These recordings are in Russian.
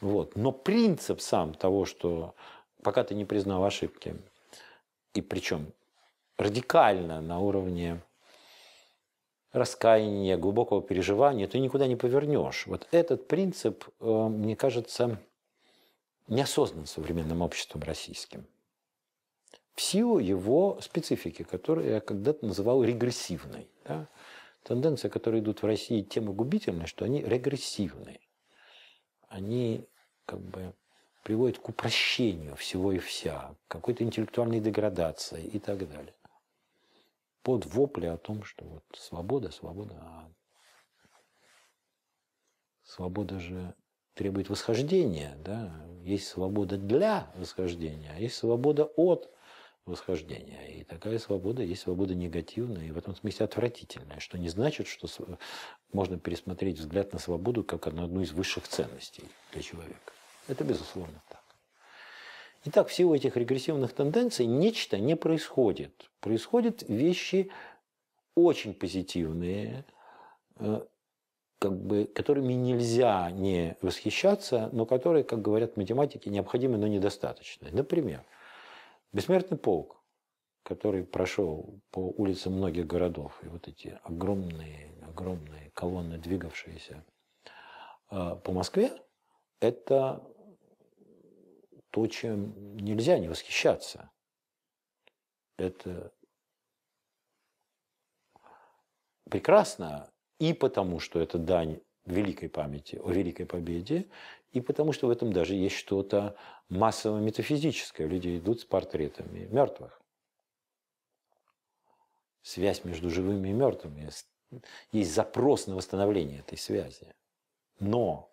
Вот. Но принцип сам того, что пока ты не признал ошибки, и причем радикально на уровне раскаяния, глубокого переживания, ты никуда не повернешь. Вот этот принцип, э, мне кажется, неосознан современным обществом российским. В силу его специфики, которую я когда-то называл регрессивной. Да? Тенденции, которые идут в России, тема губительная, что они регрессивные. Они как бы приводит к упрощению всего и вся, к какой-то интеллектуальной деградации и так далее. Под вопли о том, что вот свобода, свобода, а свобода же требует восхождения, да? Есть свобода для восхождения, а есть свобода от восхождения. И такая свобода есть свобода негативная и в этом смысле отвратительная, что не значит, что можно пересмотреть взгляд на свободу как на одну из высших ценностей для человека. Это безусловно так. Итак, в силу этих регрессивных тенденций нечто не происходит. Происходят вещи очень позитивные, э, как бы, которыми нельзя не восхищаться, но которые, как говорят математики, необходимы, но недостаточны. Например, бессмертный полк, который прошел по улицам многих городов, и вот эти огромные, огромные колонны, двигавшиеся э, по Москве, это то, чем нельзя не восхищаться. Это прекрасно и потому, что это дань великой памяти о великой победе, и потому, что в этом даже есть что-то массово-метафизическое. Люди идут с портретами мертвых. Связь между живыми и мертвыми. Есть запрос на восстановление этой связи. Но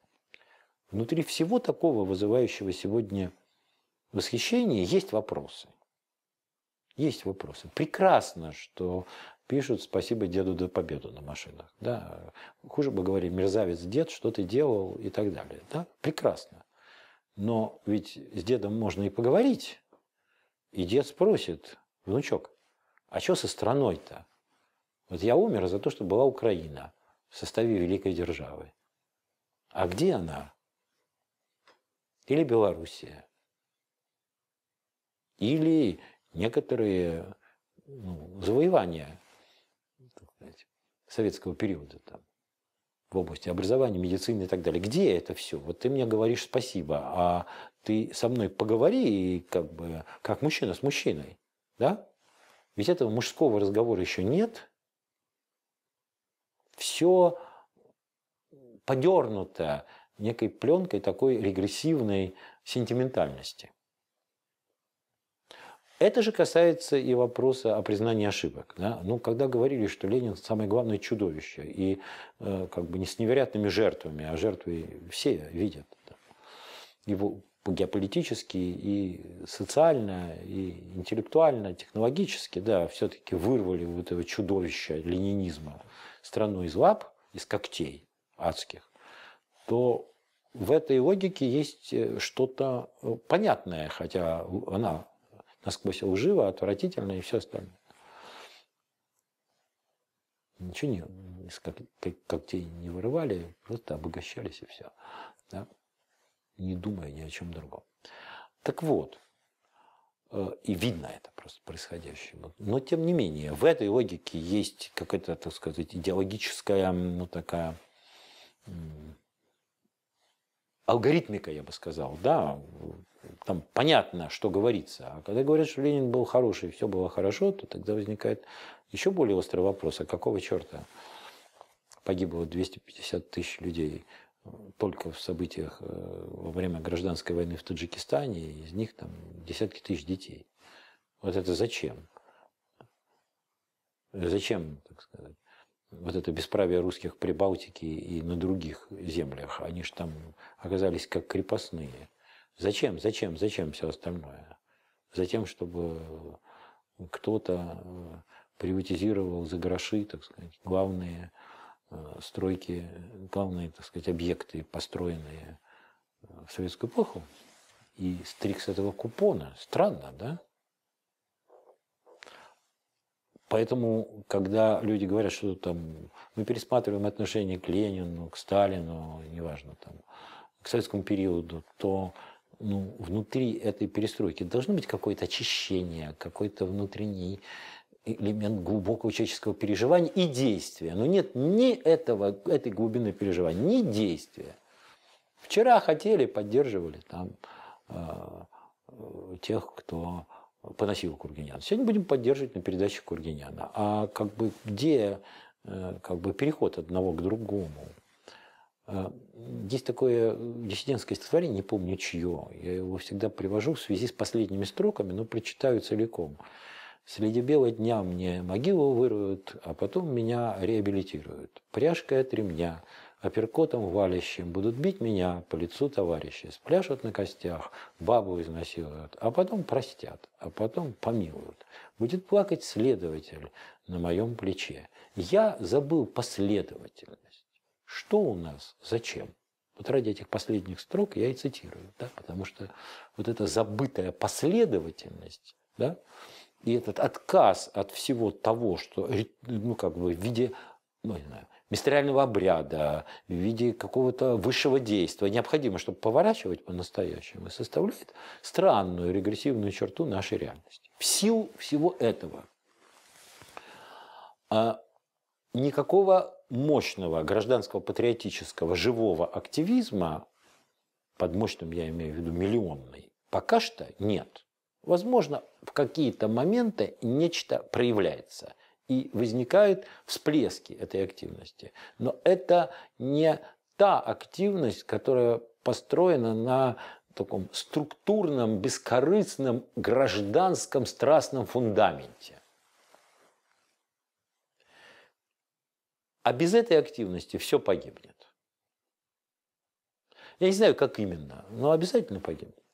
Внутри всего такого, вызывающего сегодня восхищение, есть вопросы. Есть вопросы. Прекрасно, что пишут «Спасибо деду за победу» на машинах. Да? Хуже бы говорили «Мерзавец дед, что ты делал?» и так далее. Да? Прекрасно. Но ведь с дедом можно и поговорить. И дед спросит, внучок, а что со страной-то? Вот я умер за то, что была Украина в составе великой державы. А где она? или Белоруссия, или некоторые ну, завоевания сказать, советского периода там, в области образования, медицины и так далее. Где это все? Вот ты мне говоришь спасибо, а ты со мной поговори, как бы, как мужчина с мужчиной, да? Ведь этого мужского разговора еще нет. Все подернуто некой пленкой такой регрессивной сентиментальности. Это же касается и вопроса о признании ошибок. Да? Ну, когда говорили, что Ленин самое главное чудовище, и э, как бы не с невероятными жертвами, а жертвы все видят. Да? Его геополитически и социально, и интеллектуально, технологически, да, все-таки вырвали вот этого чудовища ленинизма страну из лап, из когтей адских, то в этой логике есть э, что-то э, понятное, хотя она насквозь лжива, отвратительна и все остальное. Ничего не, как, как, как те не вырывали, просто обогащались и все. Да? Не думая ни о чем другом. Так вот, э, и видно это просто происходящее. Но тем не менее, в этой логике есть какая-то, так сказать, идеологическая, ну такая, алгоритмика, я бы сказал, да, там понятно, что говорится. А когда говорят, что Ленин был хороший, все было хорошо, то тогда возникает еще более острый вопрос, а какого черта погибло 250 тысяч людей э, только в событиях э, во время гражданской войны в Таджикистане, из них там десятки тысяч детей. Вот это зачем? Зачем, так сказать? вот это бесправие русских при Балтике и на других землях. Они же там оказались как крепостные. Зачем, зачем, зачем все остальное? Затем, чтобы кто-то э, приватизировал за гроши, так сказать, главные э, стройки, главные, так сказать, объекты, построенные э, в советскую эпоху, и стриг с этого купона. Странно, да? Поэтому, когда люди говорят, что там мы пересматриваем отношение к Ленину, к Сталину, неважно, там, к советскому периоду, то ну, внутри этой перестройки должно быть какое-то очищение, какой-то внутренний элемент глубокого человеческого переживания и действия. Но нет ни этого, этой глубины переживания, ни действия. Вчера хотели, поддерживали там э, э тех, кто поносил Кургиняна. Сегодня будем поддерживать на передаче Кургиняна. А как бы где э, как бы переход одного к другому? Э, есть такое диссидентское стихотворение, не помню чье, я его всегда привожу в связи с последними строками, но прочитаю целиком. Среди бела дня мне могилу выроют, а потом меня реабилитируют. Пряжка от ремня – апперкотом валящим, будут бить меня по лицу товарища, спляшут на костях, бабу изнасилуют, а потом простят, а потом помилуют. Будет плакать следователь на моем плече. Я забыл последовательность. Что у нас? Зачем? Вот ради этих последних строк я и цитирую, да, потому что вот эта забытая последовательность, да, и этот отказ от всего того, что ну, как бы в виде ну, не знаю, мистериального обряда, в виде какого-то высшего действия необходимо, чтобы поворачивать по-настоящему, составляет странную регрессивную черту нашей реальности. В силу всего этого а, никакого мощного гражданского патриотического живого активизма, под мощным я имею в виду миллионный, пока что нет. Возможно, в какие-то моменты нечто проявляется – и возникают всплески этой активности. Но это не та активность, которая построена на таком структурном, бескорыстном, гражданском, страстном фундаменте. А без этой активности все погибнет. Я не знаю, как именно, но обязательно погибнет.